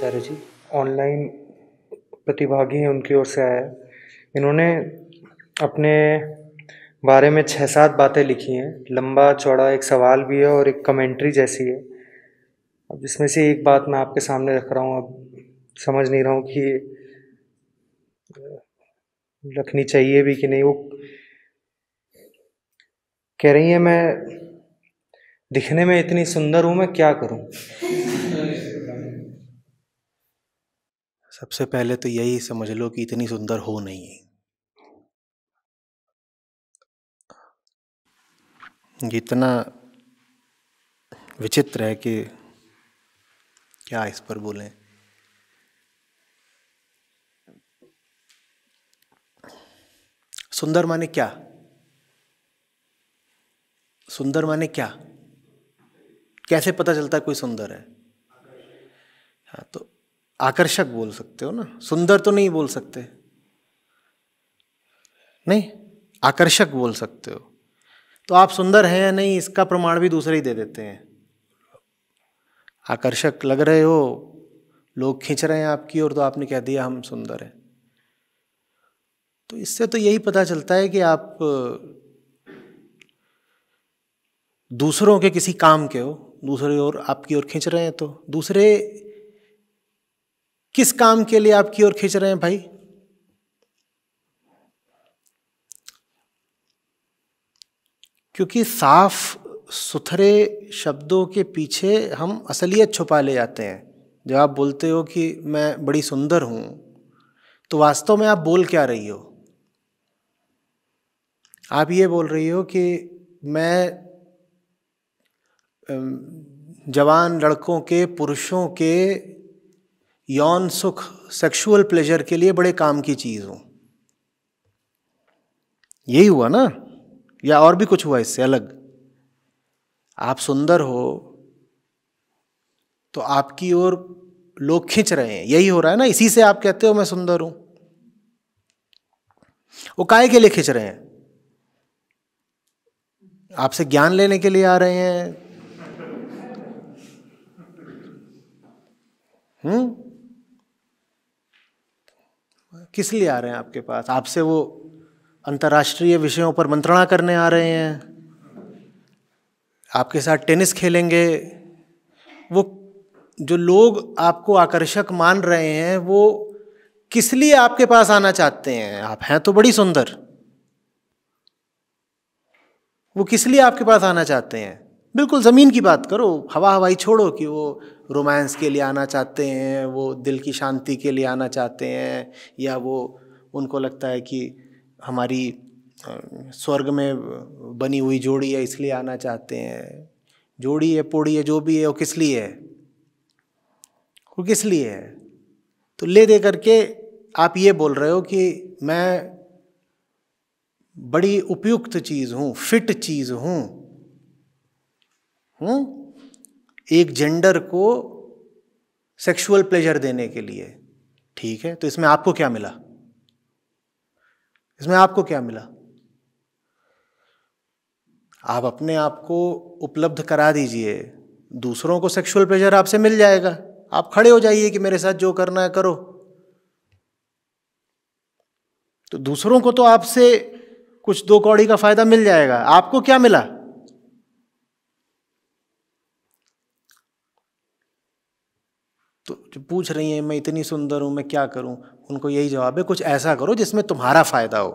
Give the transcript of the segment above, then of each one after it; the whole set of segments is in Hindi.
सर जी ऑनलाइन प्रतिभागी हैं उनकी ओर से आया है इन्होंने अपने बारे में छः सात बातें लिखी हैं लंबा चौड़ा एक सवाल भी है और एक कमेंट्री जैसी है अब जिसमें से एक बात मैं आपके सामने रख रहा हूँ अब समझ नहीं रहा हूँ कि रखनी चाहिए भी कि नहीं वो कह रही है मैं दिखने में इतनी सुंदर हूँ मैं क्या करूँ सबसे पहले तो यही समझ लो कि इतनी सुंदर हो नहीं जितना विचित्र है कि क्या इस पर बोलें सुंदर माने क्या सुंदर माने क्या कैसे पता चलता है कोई सुंदर है हाँ तो आकर्षक बोल सकते हो ना सुंदर तो नहीं बोल सकते नहीं आकर्षक बोल सकते हो तो आप सुंदर हैं या नहीं इसका प्रमाण भी दूसरे ही दे देते हैं आकर्षक लग रहे हो लोग खींच रहे हैं आपकी ओर तो आपने कह दिया हम सुंदर हैं तो इससे तो यही पता चलता है कि आप दूसरों के किसी काम के हो दूसरे ओर आपकी ओर खींच रहे हैं तो दूसरे किस काम के लिए आपकी ओर खींच रहे हैं भाई क्योंकि साफ सुथरे शब्दों के पीछे हम असलियत छुपा ले जाते हैं जब आप बोलते हो कि मैं बड़ी सुंदर हूं तो वास्तव में आप बोल क्या रही हो आप ये बोल रही हो कि मैं जवान लड़कों के पुरुषों के यौन सुख सेक्सुअल प्लेजर के लिए बड़े काम की चीज़ हो यही हुआ ना या और भी कुछ हुआ इससे अलग आप सुंदर हो तो आपकी ओर लोग खींच रहे हैं यही हो रहा है ना इसी से आप कहते हो मैं सुंदर हूं वो काय के लिए खींच रहे हैं आपसे ज्ञान लेने के लिए आ रहे हैं हम्म किस लिए आ रहे हैं आपके पास आपसे वो अंतर्राष्ट्रीय विषयों पर मंत्रणा करने आ रहे हैं आपके साथ टेनिस खेलेंगे वो जो लोग आपको आकर्षक मान रहे हैं वो किस लिए आपके पास आना चाहते हैं आप हैं तो बड़ी सुंदर वो किस लिए आपके पास आना चाहते हैं बिल्कुल ज़मीन की बात करो हवा हवाई छोड़ो कि वो रोमांस के लिए आना चाहते हैं वो दिल की शांति के लिए आना चाहते हैं या वो उनको लगता है कि हमारी स्वर्ग में बनी हुई जोड़ी है इसलिए आना चाहते हैं जोड़ी है पोड़ी है जो भी है वो किस लिए है वो किस लिए है तो ले दे करके आप ये बोल रहे हो कि मैं बड़ी उपयुक्त चीज़ हूँ फिट चीज़ हूँ हुँ? एक जेंडर को सेक्सुअल प्लेजर देने के लिए ठीक है तो इसमें आपको क्या मिला इसमें आपको क्या मिला आप अपने आप को उपलब्ध करा दीजिए दूसरों को सेक्सुअल प्लेजर आपसे मिल जाएगा आप खड़े हो जाइए कि मेरे साथ जो करना है करो तो दूसरों को तो आपसे कुछ दो कौड़ी का फायदा मिल जाएगा आपको क्या मिला तो जो पूछ रही हैं मैं इतनी सुंदर हूँ मैं क्या करूँ उनको यही जवाब है कुछ ऐसा करो जिसमें तुम्हारा फ़ायदा हो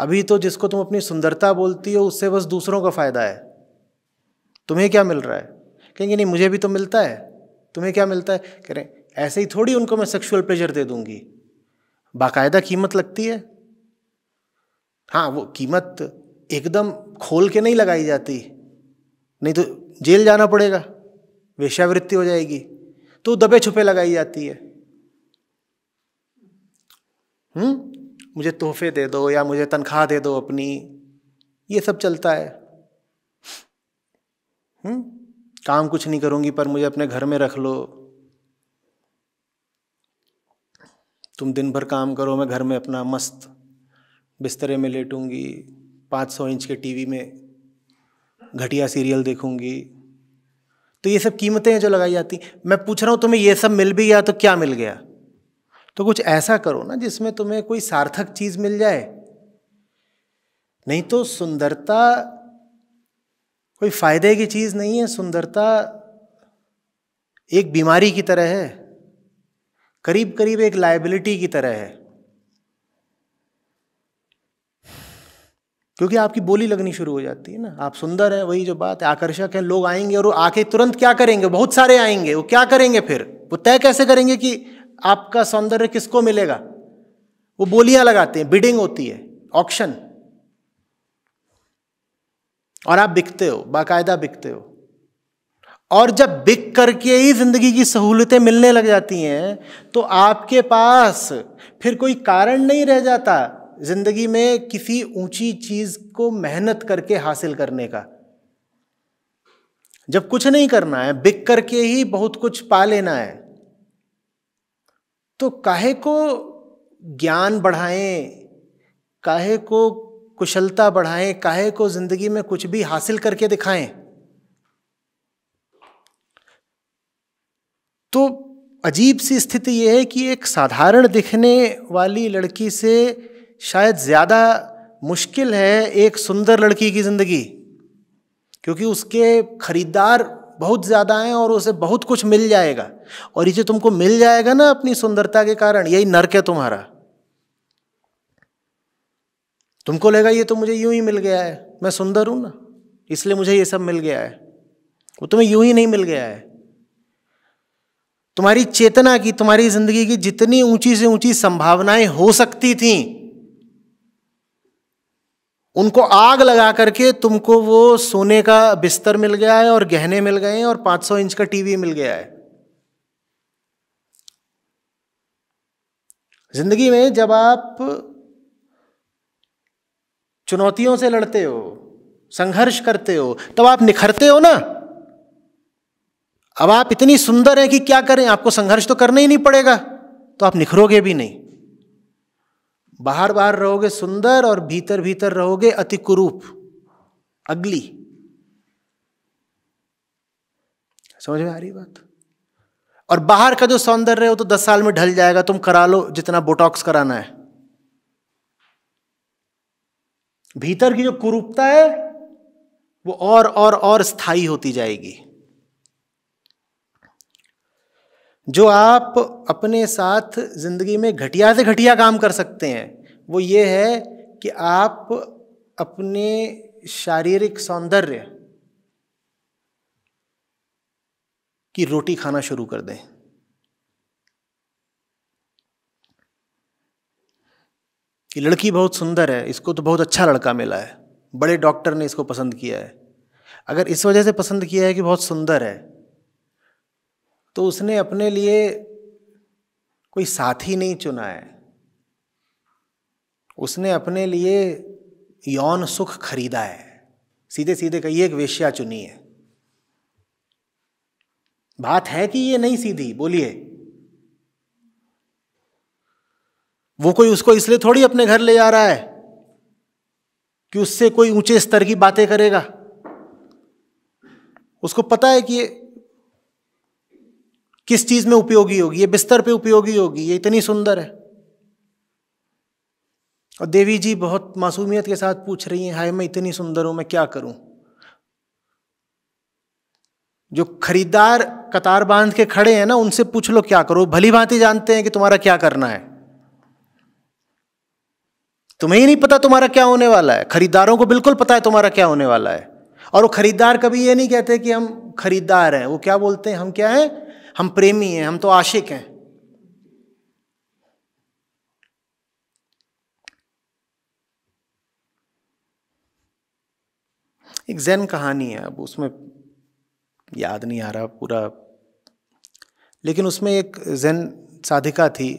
अभी तो जिसको तुम अपनी सुंदरता बोलती हो उससे बस दूसरों का फ़ायदा है तुम्हें क्या मिल रहा है कहेंगे नहीं मुझे भी तो मिलता है तुम्हें क्या मिलता है कह रहे ऐसे ही थोड़ी उनको मैं सेक्सुअल प्लेजर दे दूंगी बाकायदा कीमत लगती है हाँ वो कीमत एकदम खोल के नहीं लगाई जाती नहीं तो जेल जाना पड़ेगा वेश्यावृत्ति हो जाएगी तो दबे छुपे लगाई जाती है हम्म मुझे तोहफे दे दो या मुझे तनख्वाह दे दो अपनी ये सब चलता है हम्म काम कुछ नहीं करूंगी पर मुझे अपने घर में रख लो तुम दिन भर काम करो मैं घर में अपना मस्त बिस्तरे में लेटूंगी 500 इंच के टीवी में घटिया सीरियल देखूंगी तो ये सब कीमतें हैं जो लगाई जाती मैं पूछ रहा हूँ तुम्हें ये सब मिल भी गया तो क्या मिल गया तो कुछ ऐसा करो ना जिसमें तुम्हें कोई सार्थक चीज़ मिल जाए नहीं तो सुंदरता कोई फायदे की चीज़ नहीं है सुंदरता एक बीमारी की तरह है करीब करीब एक लाइबिलिटी की तरह है क्योंकि आपकी बोली लगनी शुरू हो जाती है ना आप सुंदर हैं वही जो बात है आकर्षक है लोग आएंगे और वो आके तुरंत क्या करेंगे बहुत सारे आएंगे वो क्या करेंगे फिर वो तय कैसे करेंगे कि आपका सौंदर्य किसको मिलेगा वो बोलियां लगाते हैं बिडिंग होती है ऑक्शन और आप बिकते हो बाकायदा बिकते हो और जब बिक करके ही जिंदगी की सहूलतें मिलने लग जाती हैं तो आपके पास फिर कोई कारण नहीं रह जाता ज़िंदगी में किसी ऊंची चीज़ को मेहनत करके हासिल करने का जब कुछ नहीं करना है बिक करके ही बहुत कुछ पा लेना है तो काहे को ज्ञान बढ़ाएं काहे को कुशलता बढ़ाएं काहे को ज़िंदगी में कुछ भी हासिल करके दिखाएं तो अजीब सी स्थिति यह है कि एक साधारण दिखने वाली लड़की से शायद ज़्यादा मुश्किल है एक सुंदर लड़की की ज़िंदगी क्योंकि उसके ख़रीदार बहुत ज़्यादा हैं और उसे बहुत कुछ मिल जाएगा और ये जो तुमको मिल जाएगा ना अपनी सुंदरता के कारण यही नर्क है तुम्हारा तुमको लगेगा ये तो मुझे यूं ही मिल गया है मैं सुंदर हूं ना इसलिए मुझे ये सब मिल गया है वो तुम्हें यूं ही नहीं मिल गया है तुम्हारी चेतना की तुम्हारी ज़िंदगी की जितनी ऊंची से ऊंची संभावनाएं हो सकती थीं उनको आग लगा करके तुमको वो सोने का बिस्तर मिल गया है और गहने मिल गए हैं और 500 इंच का टीवी मिल गया है जिंदगी में जब आप चुनौतियों से लड़ते हो संघर्ष करते हो तब आप निखरते हो ना अब आप इतनी सुंदर हैं कि क्या करें आपको संघर्ष तो करना ही नहीं पड़ेगा तो आप निखरोगे भी नहीं बाहर बाहर रहोगे सुंदर और भीतर भीतर रहोगे अति कुरूप अगली समझ में आ रही बात और बाहर का जो सौंदर्य है वो तो दस साल में ढल जाएगा तुम करा लो जितना बोटॉक्स कराना है भीतर की जो कुरूपता है वो और और और स्थायी होती जाएगी जो आप अपने साथ ज़िंदगी में घटिया से घटिया काम कर सकते हैं वो ये है कि आप अपने शारीरिक सौंदर्य की रोटी खाना शुरू कर दें कि लड़की बहुत सुंदर है इसको तो बहुत अच्छा लड़का मिला है बड़े डॉक्टर ने इसको पसंद किया है अगर इस वजह से पसंद किया है कि बहुत सुंदर है तो उसने अपने लिए कोई साथी नहीं चुना है उसने अपने लिए यौन सुख खरीदा है सीधे सीधे कही एक वेश्या चुनी है बात है कि ये नहीं सीधी बोलिए वो कोई उसको इसलिए थोड़ी अपने घर ले जा रहा है कि उससे कोई ऊंचे स्तर की बातें करेगा उसको पता है कि किस चीज में उपयोगी होगी ये बिस्तर पे उपयोगी होगी ये इतनी सुंदर है और देवी जी बहुत मासूमियत के साथ पूछ रही हैं हाय मैं इतनी सुंदर हूं मैं क्या करूं जो खरीदार कतार बांध के खड़े हैं ना उनसे पूछ लो क्या करो भली भांति जानते हैं कि तुम्हारा क्या करना है तुम्हें ही नहीं पता तुम्हारा क्या होने वाला है खरीदारों को बिल्कुल पता है तुम्हारा क्या होने वाला है और वो खरीदार कभी ये नहीं कहते कि हम खरीदार हैं वो क्या बोलते हैं हम क्या हैं हम प्रेमी हैं हम तो आशिक हैं एक जैन कहानी है अब उसमें याद नहीं आ रहा पूरा लेकिन उसमें एक जैन साधिका थी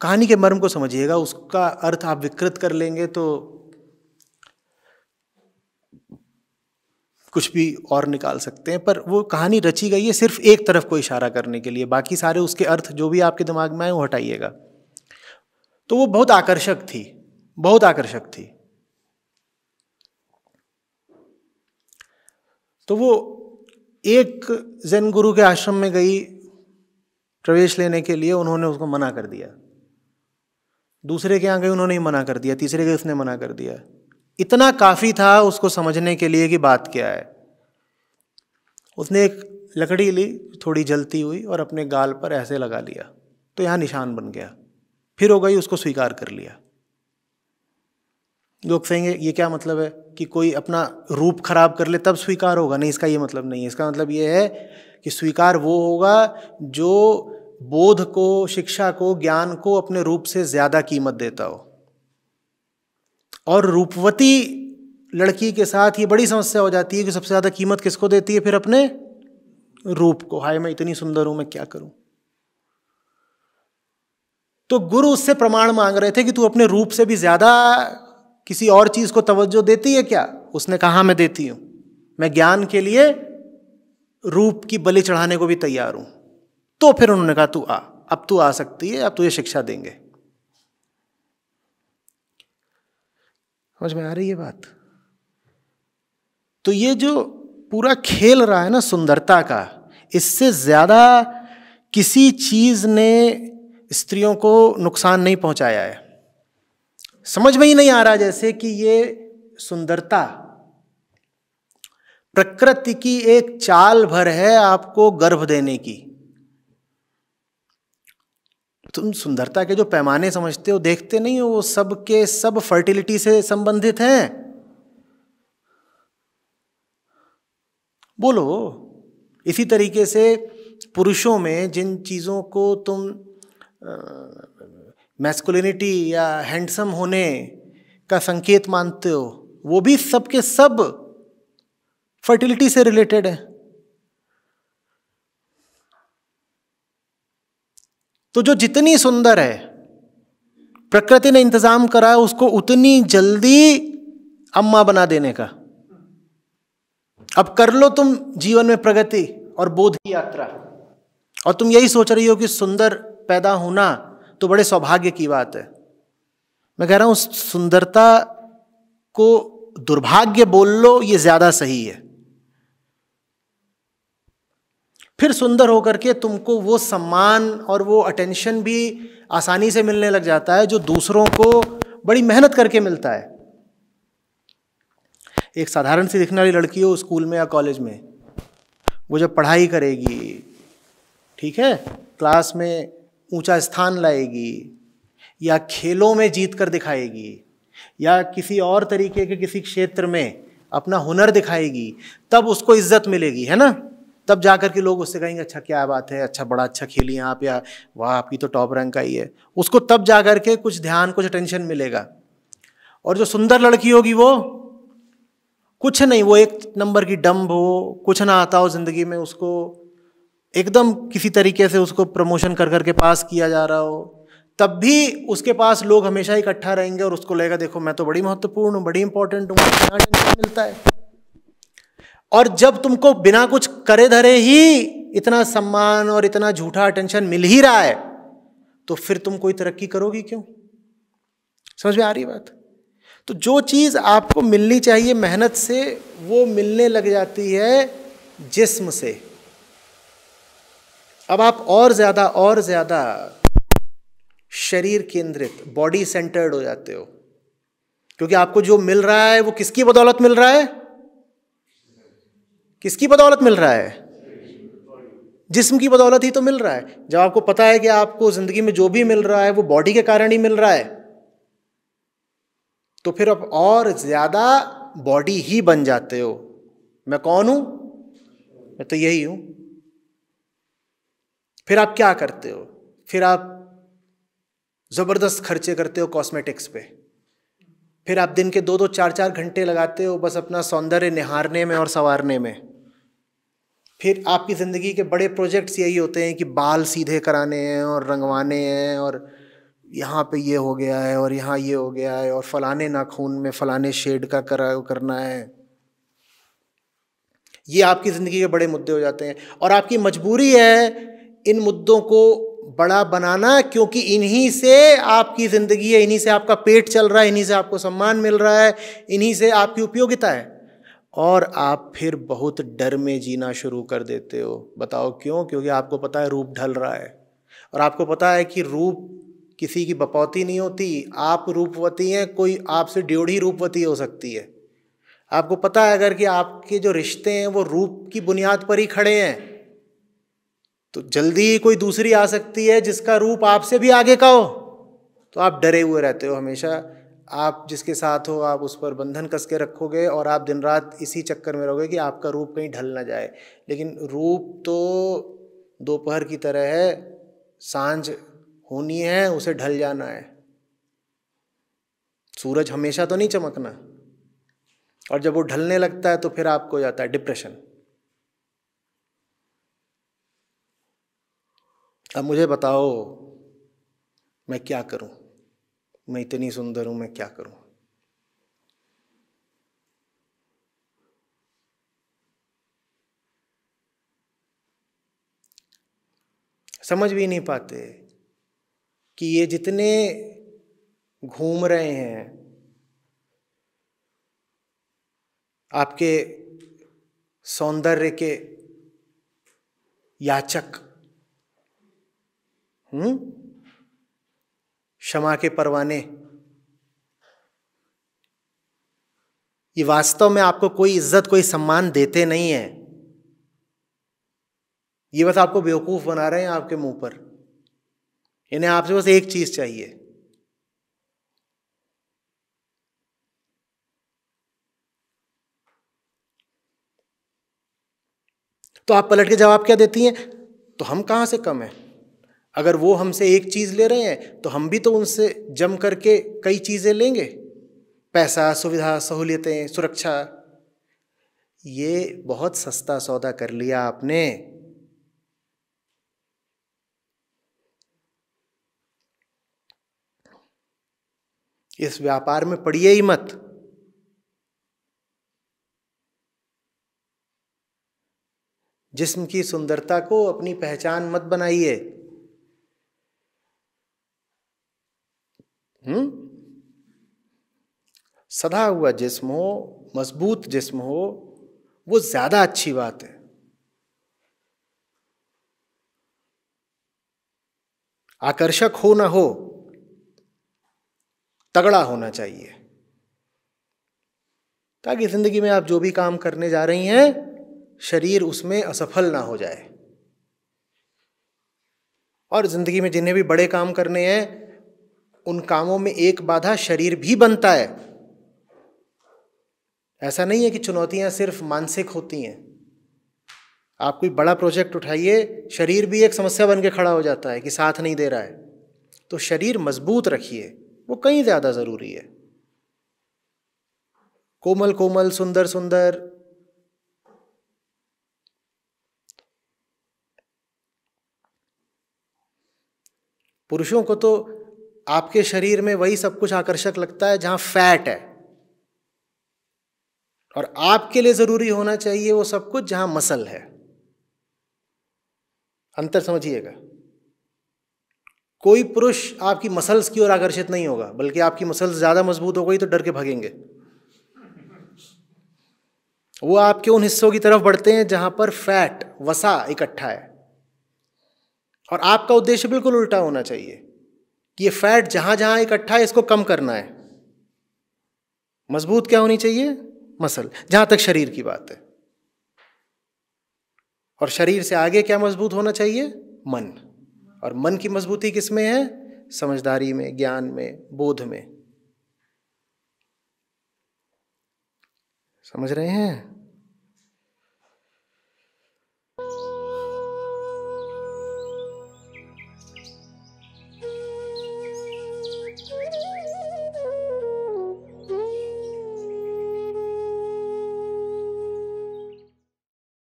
कहानी के मर्म को समझिएगा उसका अर्थ आप विकृत कर लेंगे तो कुछ भी और निकाल सकते हैं पर वो कहानी रची गई है सिर्फ एक तरफ को इशारा करने के लिए बाकी सारे उसके अर्थ जो भी आपके दिमाग में आए वो हटाइएगा तो वो बहुत आकर्षक थी बहुत आकर्षक थी तो वो एक जैन गुरु के आश्रम में गई प्रवेश लेने के लिए उन्होंने उसको मना कर दिया दूसरे के यहाँ गई उन्होंने ही मना कर दिया तीसरे के उसने मना कर दिया इतना काफ़ी था उसको समझने के लिए कि बात क्या है उसने एक लकड़ी ली थोड़ी जलती हुई और अपने गाल पर ऐसे लगा लिया तो यहाँ निशान बन गया फिर हो गई उसको स्वीकार कर लिया लोग कहेंगे ये क्या मतलब है कि कोई अपना रूप खराब कर ले तब स्वीकार होगा नहीं इसका ये मतलब नहीं है इसका मतलब ये है कि स्वीकार वो होगा जो बोध को शिक्षा को ज्ञान को अपने रूप से ज़्यादा कीमत देता हो और रूपवती लड़की के साथ ये बड़ी समस्या हो जाती है कि सबसे ज़्यादा कीमत किसको देती है फिर अपने रूप को हाय मैं इतनी सुंदर हूं मैं क्या करूं तो गुरु उससे प्रमाण मांग रहे थे कि तू अपने रूप से भी ज़्यादा किसी और चीज़ को तवज्जो देती है क्या उसने कहा मैं देती हूँ मैं ज्ञान के लिए रूप की बलि चढ़ाने को भी तैयार हूँ तो फिर उन्होंने कहा तू आ अब तू आ सकती है अब तुझे शिक्षा देंगे समझ में आ रही है बात तो ये जो पूरा खेल रहा है ना सुंदरता का इससे ज़्यादा किसी चीज़ ने स्त्रियों को नुकसान नहीं पहुंचाया है समझ में ही नहीं आ रहा जैसे कि ये सुंदरता प्रकृति की एक चाल भर है आपको गर्भ देने की तुम सुंदरता के जो पैमाने समझते हो देखते नहीं हो वो सब के सब फर्टिलिटी से संबंधित हैं बोलो इसी तरीके से पुरुषों में जिन चीज़ों को तुम मैस्कुलिनिटी या हैंडसम होने का संकेत मानते हो वो भी सब के सब फर्टिलिटी से रिलेटेड है तो जो जितनी सुंदर है प्रकृति ने इंतजाम करा उसको उतनी जल्दी अम्मा बना देने का अब कर लो तुम जीवन में प्रगति और बोध की यात्रा और तुम यही सोच रही हो कि सुंदर पैदा होना तो बड़े सौभाग्य की बात है मैं कह रहा हूं सुंदरता को दुर्भाग्य बोल लो ये ज़्यादा सही है फिर सुंदर होकर के तुमको वो सम्मान और वो अटेंशन भी आसानी से मिलने लग जाता है जो दूसरों को बड़ी मेहनत करके मिलता है एक साधारण सी दिखने वाली लड़की हो स्कूल में या कॉलेज में वो जब पढ़ाई करेगी ठीक है क्लास में ऊंचा स्थान लाएगी या खेलों में जीत कर दिखाएगी या किसी और तरीके के किसी क्षेत्र में अपना हुनर दिखाएगी तब उसको इज्जत मिलेगी है ना तब जा कर के लोग उससे कहेंगे अच्छा क्या बात है अच्छा बड़ा अच्छा खेली आप या वाह आपकी तो टॉप रैंक का ही है उसको तब जा कर के कुछ ध्यान कुछ अटेंशन मिलेगा और जो सुंदर लड़की होगी वो कुछ नहीं वो एक नंबर की डम्ब हो कुछ ना आता हो ज़िंदगी में उसको एकदम किसी तरीके से उसको प्रमोशन कर करके पास किया जा रहा हो तब भी उसके पास लोग हमेशा इकट्ठा रहेंगे और उसको लगेगा देखो मैं तो बड़ी महत्वपूर्ण हूँ बड़ी इंपॉर्टेंट हूँ मिलता है और जब तुमको बिना कुछ करे धरे ही इतना सम्मान और इतना झूठा अटेंशन मिल ही रहा है तो फिर तुम कोई तरक्की करोगी क्यों समझ में आ रही बात तो जो चीज़ आपको मिलनी चाहिए मेहनत से वो मिलने लग जाती है जिस्म से अब आप और ज़्यादा और ज़्यादा शरीर केंद्रित बॉडी सेंटर्ड हो जाते हो क्योंकि आपको जो मिल रहा है वो किसकी बदौलत मिल रहा है किसकी बदौलत मिल रहा है जिस्म की बदौलत ही तो मिल रहा है जब आपको पता है कि आपको ज़िंदगी में जो भी मिल रहा है वो बॉडी के कारण ही मिल रहा है तो फिर आप और ज़्यादा बॉडी ही बन जाते हो मैं कौन हूं मैं तो यही हूं फिर आप क्या करते हो फिर आप ज़बरदस्त खर्चे करते हो कॉस्मेटिक्स पे फिर आप दिन के दो दो चार चार घंटे लगाते हो बस अपना सौंदर्य निहारने में और संवारने में फिर आपकी ज़िंदगी के बड़े प्रोजेक्ट्स यही होते हैं कि बाल सीधे कराने हैं और रंगवाने हैं और यहाँ पे ये हो गया है और यहाँ ये हो गया है और फलाने नाखून में फलाने शेड का करा करना है ये आपकी ज़िंदगी के बड़े मुद्दे हो जाते हैं और आपकी मजबूरी है इन मुद्दों को बड़ा बनाना क्योंकि इन्हीं से आपकी ज़िंदगी है इन्हीं से आपका पेट चल रहा है इन्हीं से आपको सम्मान मिल रहा है इन्हीं से आपकी उपयोगिता है और आप फिर बहुत डर में जीना शुरू कर देते हो बताओ क्यों क्योंकि आपको पता है रूप ढल रहा है और आपको पता है कि रूप किसी की बपौती नहीं होती आप रूपवती हैं कोई आपसे ड्योढ़ी रूपवती हो सकती है आपको पता है अगर कि आपके जो रिश्ते हैं वो रूप की बुनियाद पर ही खड़े हैं तो जल्दी ही कोई दूसरी आ सकती है जिसका रूप आपसे भी आगे का हो तो आप डरे हुए रहते हो हमेशा आप जिसके साथ हो आप उस पर बंधन कस के रखोगे और आप दिन रात इसी चक्कर में रहोगे कि आपका रूप कहीं ढल ना जाए लेकिन रूप तो दोपहर की तरह है सांझ होनी है उसे ढल जाना है सूरज हमेशा तो नहीं चमकना और जब वो ढलने लगता है तो फिर आपको जाता है डिप्रेशन अब मुझे बताओ मैं क्या करूं मैं इतनी सुंदर हूं मैं क्या करूं समझ भी नहीं पाते कि ये जितने घूम रहे हैं आपके सौंदर्य के याचक हम्म क्षमा के परवाने ये वास्तव में आपको कोई इज्जत कोई सम्मान देते नहीं है ये बस आपको बेवकूफ़ बना रहे हैं आपके मुंह पर इन्हें आपसे बस एक चीज़ चाहिए तो आप पलट के जवाब क्या देती हैं तो हम कहां से कम हैं अगर वो हमसे एक चीज़ ले रहे हैं तो हम भी तो उनसे जम करके कई चीज़ें लेंगे पैसा सुविधा सहूलियतें सुरक्षा ये बहुत सस्ता सौदा कर लिया आपने इस व्यापार में पड़िए ही मत जिस्म की सुंदरता को अपनी पहचान मत बनाइए हुँ? हम्म? सदा हुआ जिस्म हो मजबूत जिस्म हो वो ज़्यादा अच्छी बात है आकर्षक हो ना हो तगड़ा होना चाहिए ताकि ज़िंदगी में आप जो भी काम करने जा रही हैं शरीर उसमें असफल ना हो जाए और ज़िंदगी में जिन्हें भी बड़े काम करने हैं उन कामों में एक बाधा शरीर भी बनता है ऐसा नहीं है कि चुनौतियां सिर्फ मानसिक होती हैं आप कोई बड़ा प्रोजेक्ट उठाइए शरीर भी एक समस्या बन के खड़ा हो जाता है कि साथ नहीं दे रहा है तो शरीर मजबूत रखिए वो कहीं ज़्यादा ज़रूरी है कोमल कोमल सुंदर सुंदर पुरुषों को तो आपके शरीर में वही सब कुछ आकर्षक लगता है जहां फैट है और आपके लिए ज़रूरी होना चाहिए वो सब कुछ जहां मसल है अंतर समझिएगा कोई पुरुष आपकी मसल्स की ओर आकर्षित नहीं होगा बल्कि आपकी मसल्स ज़्यादा मजबूत हो गई तो डर के भागेंगे वो आपके उन हिस्सों की तरफ बढ़ते हैं जहां पर फैट वसा इकट्ठा है और आपका उद्देश्य बिल्कुल उल्टा होना चाहिए कि ये फैट जहां जहां इकट्ठा है इसको कम करना है मजबूत क्या होनी चाहिए मसल जहां तक शरीर की बात है और शरीर से आगे क्या मजबूत होना चाहिए मन और मन की मजबूती किस में है समझदारी में ज्ञान में बोध में समझ रहे हैं